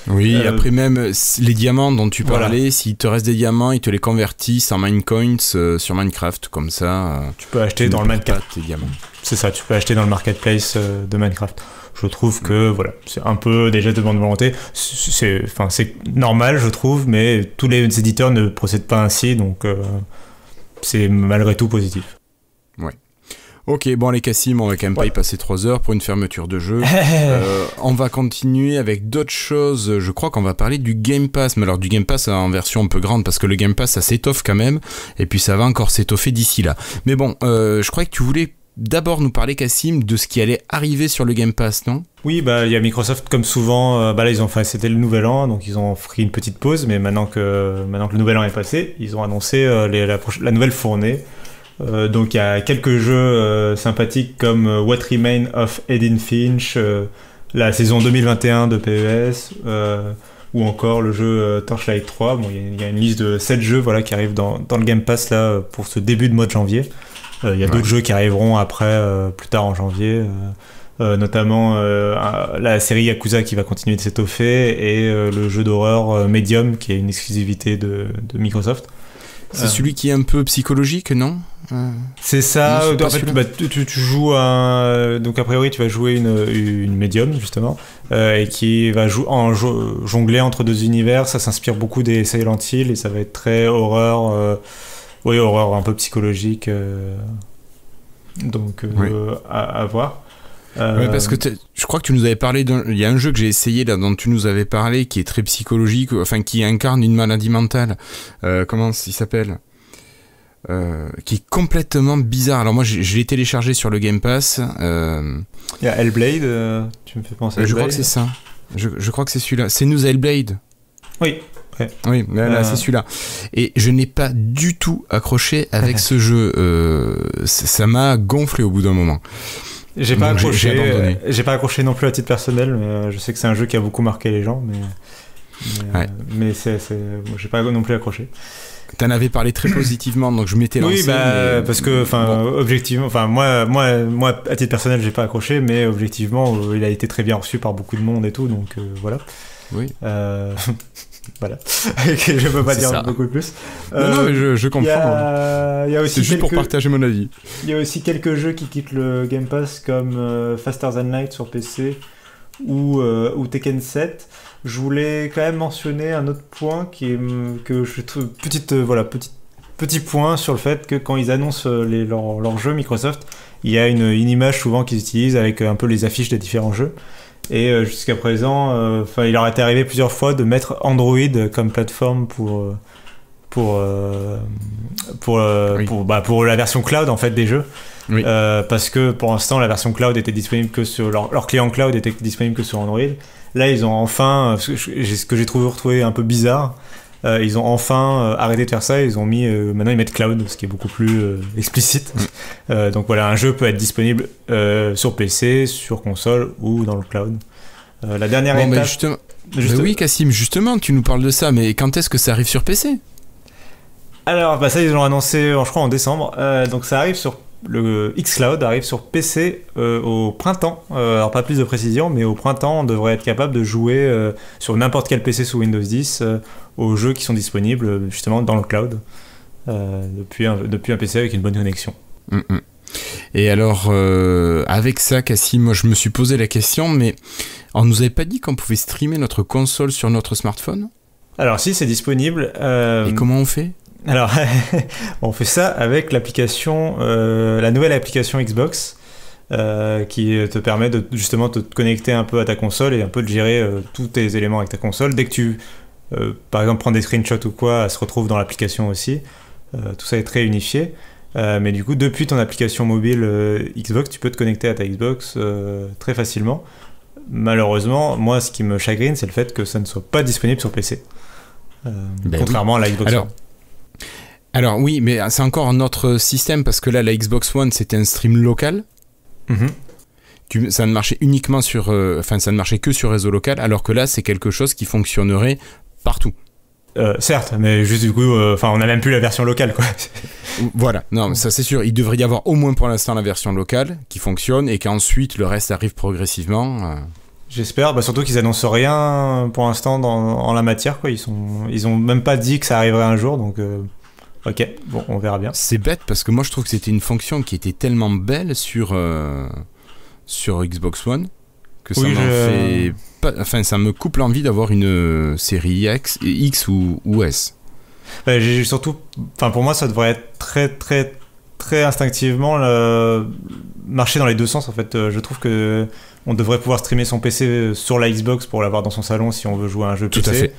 Speaker 2: oui. après même les diamants dont
Speaker 1: tu parlais, s'il te reste des diamants, ils te les convertissent en Minecoins sur Minecraft comme ça.
Speaker 2: tu peux acheter dans le Minecraft. C'est ça, tu peux acheter dans le marketplace de Minecraft. Je trouve que voilà, c'est un peu déjà gestes de bonne volonté. C'est enfin c'est normal, je trouve, mais tous les éditeurs ne procèdent pas ainsi, donc euh, c'est malgré tout positif.
Speaker 1: Ouais. Ok, bon les Cassim, on va quand même pas y passer 3 heures pour une fermeture de jeu. Euh, on va continuer avec d'autres choses. Je crois qu'on va parler du Game Pass, mais alors du Game Pass en version un peu grande parce que le Game Pass ça s'étoffe quand même et puis ça va encore s'étoffer d'ici là. Mais bon, euh, je crois que tu voulais d'abord nous parler, Cassim, de ce qui allait arriver sur le Game Pass, non
Speaker 2: Oui, bah il y a Microsoft comme souvent. Euh, bah, ils ont, c'était le nouvel an, donc ils ont pris une petite pause. Mais maintenant que maintenant que le nouvel an est passé, ils ont annoncé euh, la, nouvelle fournée. Euh, donc il y a quelques jeux sympathiques comme What Remains of Eden Finch, la saison 2021 de PES, ou encore le jeu Torchlight 3. Bon, il y, a une liste de 7 jeux voilà, qui arrivent dans, dans le Game Pass là, pour ce début de mois de janvier. Euh, il y a d'autres jeux qui arriveront après, euh, plus tard en janvier. Euh, notamment la série Yakuza qui va continuer de s'étoffer et le jeu d'horreur Medium qui est une exclusivité de, de Microsoft. C'est celui qui est un peu psychologique, non C'est ça. en fait, bah, tu, tu, joues un. Donc, a priori, tu vas jouer une, une médium, justement, et qui va jouer en jongler entre deux univers. Ça s'inspire beaucoup des Silent Hill et ça va être très horreur. Oui, horreur un peu psychologique. Euh, donc, euh, à, voir.
Speaker 1: Euh, ouais, parce que je crois que tu nous avais parlé Il y a un jeu que j'ai essayé là, dont tu nous avais parlé, qui est très psychologique, enfin qui incarne une maladie mentale. comment il s'appelle qui est complètement bizarre. Alors moi, je l'ai téléchargé sur le Game Pass. Il
Speaker 2: y a Hellblade, tu me fais penser à Je crois que c'est ça.
Speaker 1: Je, je crois que c'est celui-là. C'est nous Hellblade. Oui. oui, c'est euh. celui-là. Et je n'ai pas du tout accroché avec ce jeu. Euh, ça m'a gonflé au bout d'un moment. J'ai pas accroché. Euh,
Speaker 2: j'ai, pas accroché non plus à titre personnel. je sais que c'est un jeu qui a beaucoup marqué les gens, mais mais, j'ai pas non plus accroché. T'en avais parlé très positivement, donc je m'étais lancé. Oui, bah, parce que, enfin, objectivement, enfin, moi, moi, moi, à titre personnel, j'ai pas accroché, mais objectivement, il a été très bien reçu par beaucoup de monde et tout, donc voilà. Oui. voilà. je ne peux pas dire beaucoup plus. Non, je, comprends. Hein. C'est juste pour partager mon avis. Il y a aussi quelques jeux qui quittent le Game Pass comme euh, Faster Than Light sur PC ou, euh, ou, Tekken 7. Je voulais quand même mentionner un autre point qui est mm, que je petite euh, voilà petit point sur le fait que quand ils annoncent les, leur, Microsoft, il y a une image souvent qu'ils utilisent avec un peu les affiches des différents jeux. Et euh, jusqu'à présent, euh, il leur est arrivé plusieurs fois de mettre Android comme plateforme pour euh, pour pour bah, pour la version cloud en fait des jeux parce que pour l'instant la version cloud était disponible que sur leur, leur, client cloud était disponible que sur Android là ils ont enfin ce que j'ai trouvé retrouvé un peu bizarre euh, ils ont enfin euh, arrêté de faire ça. Ils ont mis euh, maintenant ils mettent cloud, ce qui est beaucoup plus explicite. Mm. donc voilà, un jeu peut être disponible sur PC, sur console ou dans le cloud. la dernière étape. justement... oui,
Speaker 1: Cassim, justement, tu nous parles de ça, mais quand est-ce que ça arrive sur PC
Speaker 2: alors, bah, ça, ils l'ont annoncé, je crois, en décembre. donc, ça arrive sur le xCloud arrive sur PC euh, au printemps. Euh, alors pas plus de précision, mais au printemps, on devrait être capable de jouer euh, sur n'importe quel PC sous Windows 10 aux jeux qui sont disponibles justement dans le cloud depuis un, depuis, un, PC avec une bonne connexion.
Speaker 1: Mm, mm. Et alors, avec ça, Cassie, moi je me suis posé la question, mais on nous avait pas dit qu'on pouvait streamer notre console sur notre smartphone Alors si, c'est
Speaker 2: disponible. Et comment on fait alors, on fait ça avec l'application, euh, la nouvelle application Xbox. Euh, qui te permet de justement de te connecter un peu à ta console et un peu de gérer euh, tous tes éléments avec ta console. Dès que tu, par exemple, prends des screenshots ou quoi, elle se retrouve dans l'application aussi. tout ça est très unifié. mais du coup, depuis ton application mobile Xbox, tu peux te connecter à ta Xbox très facilement. Malheureusement, moi, ce qui me chagrine, c'est le fait que ça ne soit pas disponible sur PC. Ben contrairement à la Xbox. Alors oui, mais c'est encore notre système parce que là,
Speaker 1: la Xbox One, c'était un stream local.
Speaker 2: Mhm.
Speaker 1: ça ne marchait uniquement sur, euh, enfin, ça ne marchait que sur réseau local, alors que là, c'est quelque chose qui fonctionnerait partout. Euh, certes, mais juste du coup, euh, enfin, on n'a même plus la version locale, quoi. voilà, non, ça c'est sûr. Il devrait y avoir au moins pour l'instant la version locale qui fonctionne et qu'ensuite le reste arrive progressivement.
Speaker 2: J'espère, bah, surtout qu'ils n'annoncent rien pour l'instant en la matière. Quoi. Ils, n'ont ils ont même pas dit que ça arriverait un jour, donc Ok, bon, on verra bien. C'est bête parce que moi je trouve que c'était une
Speaker 1: fonction qui était tellement belle sur, euh, sur Xbox One que ça je... fait enfin, ça me coupe l'envie d'avoir une euh, série X, X ou,
Speaker 2: ou S. j'ai surtout, enfin pour moi ça devrait être très très très instinctivement marcher dans les deux sens en fait. Euh, je trouve que on devrait pouvoir streamer son PC sur la Xbox pour l'avoir dans son salon si on veut jouer à un jeu PC. Tout à fait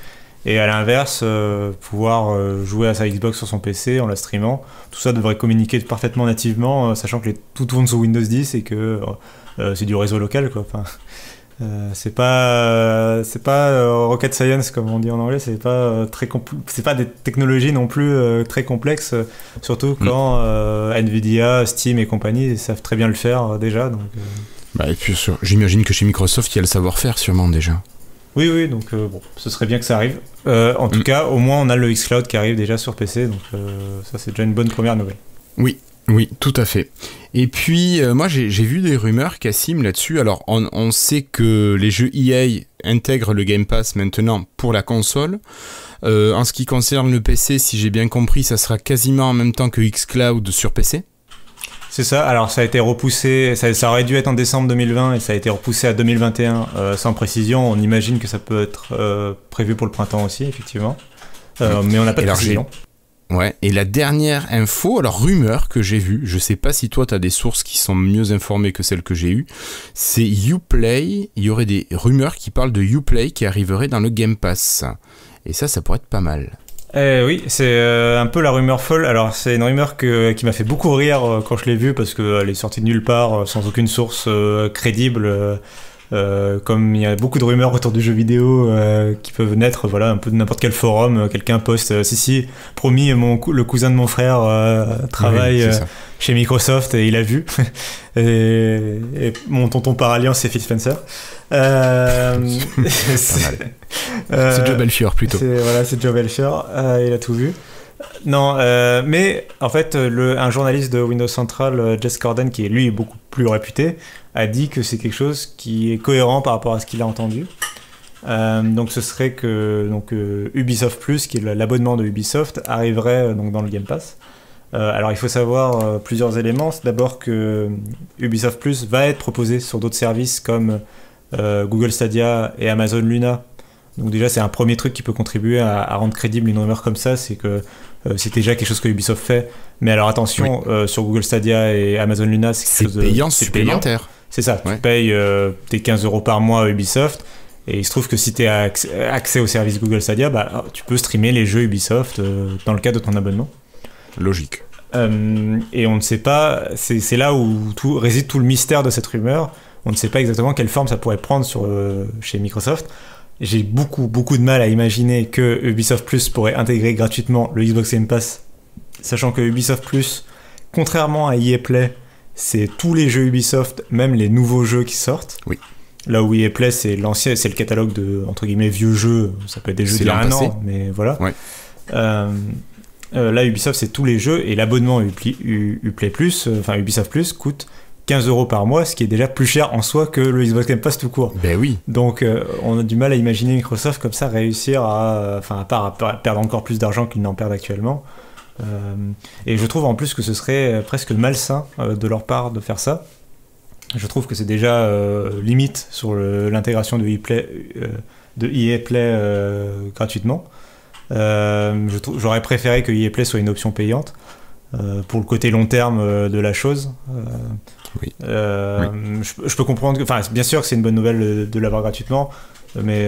Speaker 2: et à l'inverse, euh, pouvoir euh, jouer à sa Xbox sur son PC en la streamant, tout ça devrait communiquer parfaitement nativement, euh, sachant que les, tout tourne sous Windows 10 et que c'est du réseau local. Quoi. Enfin, c'est pas, c'est pas rocket science comme on dit en anglais, c'est pas, très c'est pas des technologies non plus très complexes, surtout mm. quand Nvidia, Steam et compagnie savent très bien le faire déjà.
Speaker 1: bah et puis j'imagine que chez Microsoft, il y a le savoir-faire sûrement déjà.
Speaker 2: Oui, oui, donc euh, bon, ce serait bien que ça arrive. Euh, en tout mm. cas, au moins, on a le xCloud qui arrive déjà sur PC, donc euh, ça, c'est déjà une bonne première nouvelle. Oui, oui, tout
Speaker 1: à fait. Et puis, moi, j'ai vu des rumeurs, Kassim, là-dessus. Alors, on, on, sait que les jeux EA intègrent le Game Pass maintenant pour la console. en ce
Speaker 2: qui concerne le PC, si j'ai bien compris, ça sera quasiment en même temps que xCloud sur PC. C'est ça. Alors ça a été repoussé. Ça, aurait dû être en décembre 2020 et ça a été repoussé à 2021 euh, sans précision. On imagine que ça peut être euh, prévu pour le printemps aussi, effectivement. Euh, mais on n'a pas de précision. Ouais. Et la dernière info, alors rumeur que j'ai vue, je sais
Speaker 1: pas si toi tu as des sources qui sont mieux informées que celles que j'ai eues, c'est Uplay. Il y aurait des rumeurs qui parlent de Uplay qui arriverait dans le Game Pass. Et ça, ça pourrait être pas mal.
Speaker 2: Eh oui, c'est euh, un peu la rumeur folle. Alors, c'est une rumeur que, qui m'a fait beaucoup rire euh, quand je l'ai vue parce qu'elle euh, est sortie de nulle part, sans aucune source crédible. Euh, comme il y a beaucoup de rumeurs autour du jeu vidéo euh, qui peuvent naître, voilà, un peu de n'importe quel forum, euh, quelqu'un poste, si si, promis, mon le cousin de mon frère travaille chez Microsoft et il a vu. et, mon tonton par alliance, c'est Phil Spencer. c'est Joe Belfior plutôt. Voilà, c'est Joe Belfior, il a tout vu. Non, euh, mais en fait, un journaliste de Windows Central, euh, Jess Corden, qui est lui beaucoup plus réputé, a dit que c'est quelque chose qui est cohérent par rapport à ce qu'il a entendu. Euh, donc ce serait que donc, Ubisoft Plus, qui est l'abonnement de Ubisoft, arriverait donc dans le Game Pass. alors il faut savoir plusieurs éléments. D'abord que Ubisoft Plus va être proposé sur d'autres services comme Google Stadia et Amazon Luna donc déjà, c'est un premier truc qui peut contribuer à, rendre crédible une rumeur comme ça, c'est que euh, c'est déjà quelque chose que Ubisoft fait. Mais alors attention, euh, sur Google Stadia et Amazon Luna, c'est payant supplémentaire. C'est ça, tu payes euh, tes 15 euros par mois à Ubisoft. Et il se trouve que si tu as accès au service Google Stadia, bah, tu peux streamer les jeux Ubisoft dans le cadre de ton abonnement. Logique. et on ne sait pas, c'est là où tout, réside tout le mystère de cette rumeur. On ne sait pas exactement quelle forme ça pourrait prendre sur, chez Microsoft j'ai beaucoup, beaucoup de mal à imaginer que Ubisoft Plus pourrait intégrer gratuitement le Xbox Game Pass, sachant que Ubisoft Plus, contrairement à EA Play, c'est tous les jeux Ubisoft, même les nouveaux jeux qui sortent. Oui. Là où EA Play, c'est l'ancien, c'est le catalogue de, entre guillemets, vieux jeux, ça peut être des jeux d'il y a un an, mais voilà. Euh, euh, là, Ubisoft, c'est tous les jeux, et l'abonnement Uplay Plus, euh, enfin Ubisoft Plus, coûte 15 euros par mois, ce qui est déjà plus cher en soi que le Xbox Game Pass tout court. Ben oui. Donc euh, on a du mal à imaginer Microsoft comme ça réussir à, enfin à part perdre encore plus d'argent qu'ils n'en perdent actuellement. Euh, et je trouve en plus que ce serait euh, presque malsain de leur part de faire ça. Je trouve que c'est déjà limite sur l'intégration de, ePlay, de EA Play gratuitement. J'aurais préféré que EA Play soit une option payante. Euh, pour le côté long terme euh, de la chose. Euh, oui. Je, peux comprendre que, enfin, bien sûr que c'est une bonne nouvelle de l'avoir gratuitement, mais,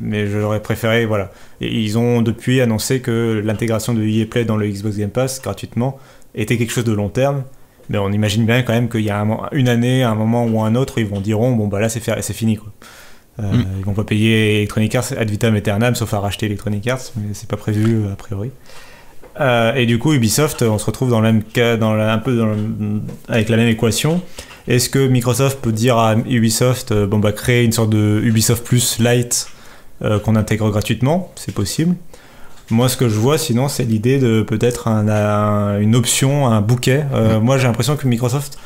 Speaker 2: mais j'aurais préféré. Voilà. ils ont depuis annoncé que l'intégration de EA Play dans le Xbox Game Pass gratuitement était quelque chose de long terme. Mais on imagine bien quand même qu'il y a une année, un moment ou un autre, ils vont dire oh, bon bah là c'est fini quoi. Euh, mm. Ils vont pas payer Electronic Arts ad vitam aeternam sauf à racheter Electronic Arts, mais c'est pas prévu a priori. Euh, et du coup, Ubisoft, on se retrouve dans, le même cas, dans un peu avec la même équation. Est-ce que Microsoft peut dire à Ubisoft, euh, bon bah créer une sorte de Ubisoft Plus Lite euh, qu'on intègre gratuitement C'est possible. Moi, ce que je vois, sinon, c'est l'idée de peut-être une option, un bouquet. Moi, j'ai l'impression que Microsoft,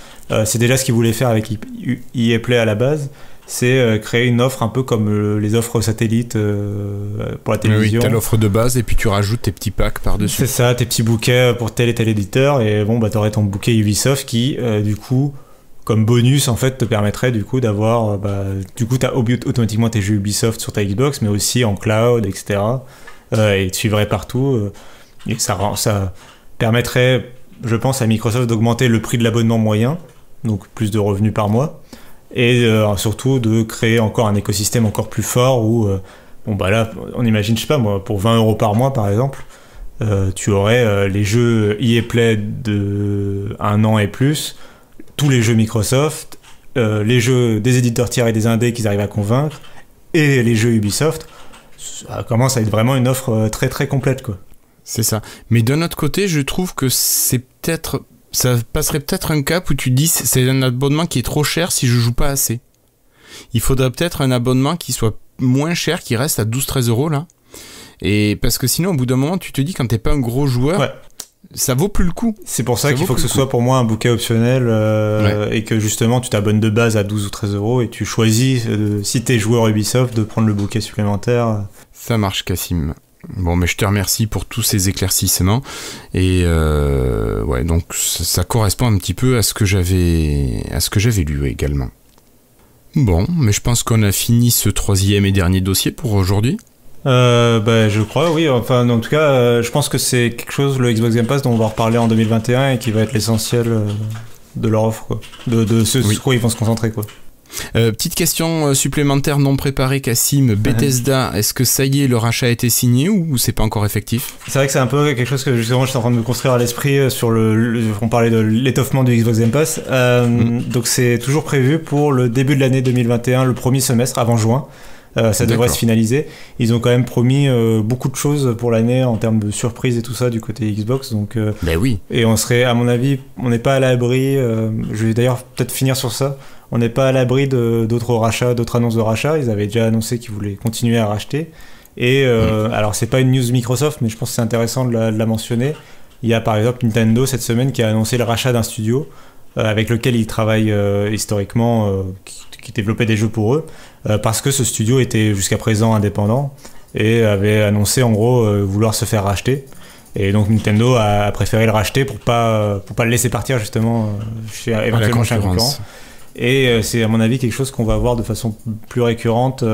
Speaker 2: c'est déjà ce qu'ils voulaient faire avec EA Play à la base c'est euh, créer une offre un peu comme euh, les offres satellites euh, pour la télévision. Oui, t'as l'offre de base et puis tu rajoutes tes petits packs par-dessus. C'est ça, tes petits bouquets pour tel et tel éditeur et bon bah t'aurais ton bouquet Ubisoft qui du coup comme bonus en fait te permettrait du coup d'avoir bah, du coup t'as automatiquement tes jeux Ubisoft sur ta Xbox mais aussi en cloud etc et te suivrais partout et ça permettrait je pense à Microsoft d'augmenter le prix de l'abonnement moyen donc plus de revenus par mois et euh, surtout de créer encore un écosystème encore plus fort où, euh, bon bah là, on imagine, je sais pas moi, pour 20 euros par mois par exemple, euh, tu aurais les jeux EA Play de un an et plus, tous les jeux Microsoft, les jeux des éditeurs tiers et des indés qu'ils arrivent à convaincre, et les jeux Ubisoft. Ça commence à être vraiment une offre très très complète quoi.
Speaker 1: C'est ça. Mais d'un autre côté, je trouve que c'est peut-être ça passerait peut-être un cap où tu dis c'est un abonnement qui est trop cher si je joue pas assez. Il faudrait peut-être un abonnement qui soit moins cher, qui reste à 12-13 euros là. Et parce que sinon, au bout d'un moment, tu te dis quand t'es pas un gros joueur, ça vaut plus le coup. C'est pour ça, qu'il faut que ce soit pour
Speaker 2: moi un bouquet optionnel euh, et que justement tu t'abonnes de base à 12 ou 13 euros et tu choisis, euh, si t'es joueur Ubisoft, de prendre le bouquet supplémentaire. Ça marche, Cassim. Bon, mais je te remercie
Speaker 1: pour tous ces éclaircissements. Et euh, ouais, donc ça, correspond un petit peu à ce que j'avais à ce que j'avais lu également. Bon, mais je pense qu'on a
Speaker 2: fini ce troisième et dernier dossier pour aujourd'hui. Euh, bah, je crois, oui. Enfin, en tout cas, euh, je pense que c'est quelque chose, le Xbox Game Pass, dont on va reparler en 2021 et qui va être l'essentiel euh, de leur offre, De, ce, sur quoi ils vont se concentrer, quoi. Euh, petite question euh, supplémentaire
Speaker 1: non préparée, Cassim. Bethesda, est-ce que ça y est, le rachat a été signé ou c'est pas encore effectif
Speaker 2: C'est vrai que c'est un peu quelque chose que justement suis en train de me construire à l'esprit euh, sur le, On parlait de l'étoffement du Xbox Game Pass. Mm. Donc c'est toujours prévu pour le début de l'année 2021, le premier semestre, avant juin. Euh, ça devrait se finaliser. Ils ont quand même promis euh, beaucoup de choses pour l'année en termes de surprises et tout ça du côté Xbox. Donc, euh, ben oui. Et on serait, à mon avis, on n'est pas à l'abri. je vais d'ailleurs peut-être finir sur ça. On n'est pas à l'abri d'autres rachats, d'autres annonces de rachats. Ils avaient déjà annoncé qu'ils voulaient continuer à racheter. Et alors mm. alors, c'est pas une news Microsoft, mais je pense que c'est intéressant de la mentionner. Il y a par exemple Nintendo cette semaine qui a annoncé le rachat d'un studio. Euh, avec lequel ils travaillent euh, historiquement, euh, qui, développait développaient des jeux pour eux, parce que ce studio était jusqu'à présent indépendant et avait annoncé en gros vouloir se faire racheter. Et donc Nintendo a préféré le racheter pour pas pour pas le laisser partir justement chez éventuellement chez un concurrent. Et c'est à mon avis quelque chose qu'on va voir de façon plus récurrente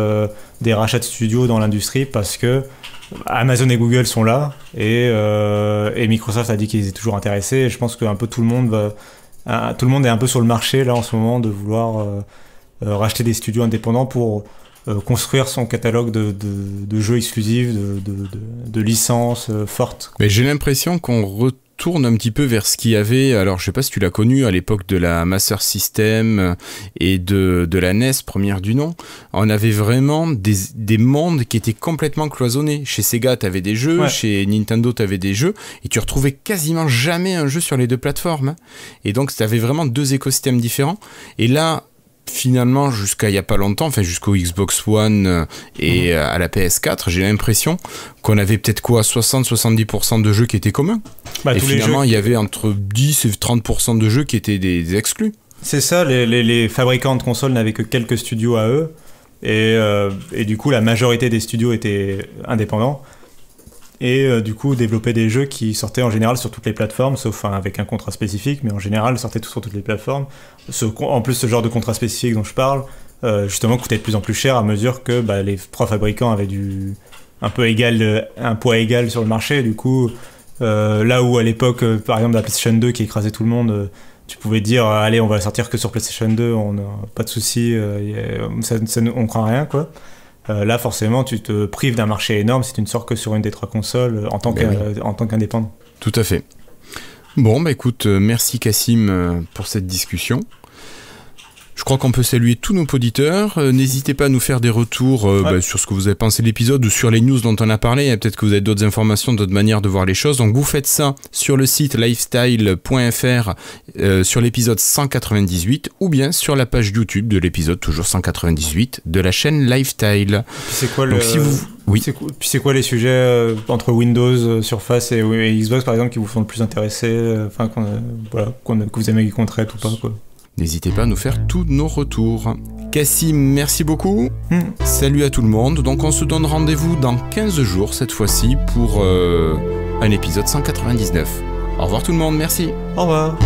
Speaker 2: des rachats de studios dans l'industrie parce que Amazon et Google sont là et, et Microsoft a dit qu'ils étaient toujours intéressés. Et je pense qu'un peu tout le monde va, euh, tout le monde est un peu sur le marché là en ce moment de vouloir euh, euh, racheter des studios indépendants pour construire son catalogue de, jeux exclusifs, de, licences fortes.
Speaker 1: Mais j'ai l'impression qu'on retrouve tourne un petit peu vers ce qu'il y avait, alors je sais pas si tu l'as connu, à l'époque de la Master System euh, et de, de, la NES, première du nom, on avait vraiment des, mondes qui étaient complètement cloisonnés. Chez Sega, tu des jeux, chez Nintendo, tu des jeux, et tu retrouvais quasiment jamais un jeu sur les deux plateformes. Hein. Et donc, tu avais vraiment deux écosystèmes différents. Et là, finalement jusqu'à il n'y a pas longtemps, enfin jusqu'au Xbox One euh, et mhm. euh, à la PS4, j'ai l'impression qu'on avait peut-être quoi 60-70% de jeux qui étaient communs. Bah, et finalement, il y
Speaker 2: avait entre 10 et 30% de jeux qui étaient des, exclus. C'est ça, les, fabricants de consoles n'avaient que quelques studios à eux. et, euh, du coup, la majorité des studios étaient indépendants et euh, du coup développer des jeux qui sortaient en général sur toutes les plateformes, sauf avec un contrat spécifique, mais en général sortaient tous sur toutes les plateformes. en plus, ce genre de contrat spécifique dont je parle, euh, justement, coûtait de plus en plus cher à mesure que bah, les trois fabricants avaient un peu euh, poids égal sur le marché. Du coup, là où à l'époque, par exemple, la PlayStation 2 qui écrasait tout le monde tu pouvais dire allez on va sortir que sur PlayStation 2 on n'a pas de souci On ça, on craint rien quoi euh, là, forcément, tu te prives d'un marché énorme si tu ne sors que sur une des trois consoles euh, ben euh, en tant qu'indépendant.
Speaker 1: Tout à fait. Bon, bah, écoute, merci Cassim pour cette discussion. Je crois qu'on peut saluer tous nos auditeurs. Euh, n'hésitez pas à nous faire des retours euh, bah, sur ce que vous avez pensé de l'épisode ou sur les news dont on a parlé. Peut-être que vous avez d'autres informations, d'autres manières de voir les choses. Donc vous faites ça sur le site lifestyle.fr euh, sur l'épisode 198 ou bien sur la page YouTube de l'épisode toujours 198 de la
Speaker 2: chaîne Lifestyle. C'est quoi Oui. Puis c'est quoi les sujets entre Windows, Surface et, Xbox par exemple qui vous font le plus intéresser, enfin qu'on, que vous aimez qu'on traite ou pas quoi. N'hésitez pas à nous faire tous nos retours. Cassie, merci beaucoup.
Speaker 1: Hmm. Salut à tout le monde. Donc on se donne rendez-vous dans 15 jours cette fois-ci pour euh, un épisode 199. Au revoir tout le monde, merci. Au revoir.